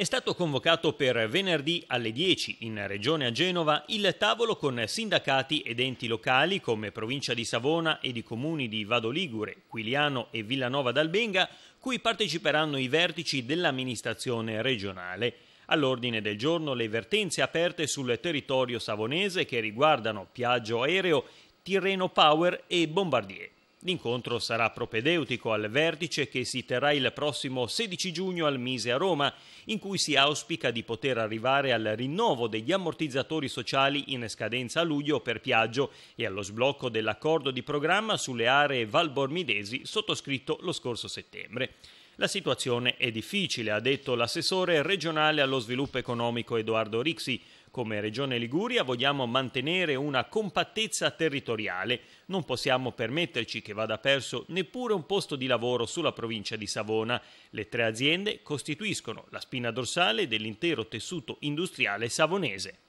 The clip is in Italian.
È stato convocato per venerdì alle 10 in Regione a Genova il tavolo con sindacati ed enti locali come provincia di Savona ed i comuni di Vado Ligure, Quiliano e Villanova d'Albenga, cui parteciperanno i vertici dell'amministrazione regionale. All'ordine del giorno le vertenze aperte sul territorio savonese che riguardano Piaggio Aereo, Tirreno Power e Bombardier. L'incontro sarà propedeutico al vertice che si terrà il prossimo 16 giugno al Mise a Roma, in cui si auspica di poter arrivare al rinnovo degli ammortizzatori sociali in scadenza a luglio per Piaggio e allo sblocco dell'accordo di programma sulle aree valbormidesi sottoscritto lo scorso settembre. La situazione è difficile, ha detto l'assessore regionale allo sviluppo economico Edoardo Rixi. Come Regione Liguria vogliamo mantenere una compattezza territoriale. Non possiamo permetterci che vada perso neppure un posto di lavoro sulla provincia di Savona. Le tre aziende costituiscono la spina dorsale dell'intero tessuto industriale savonese.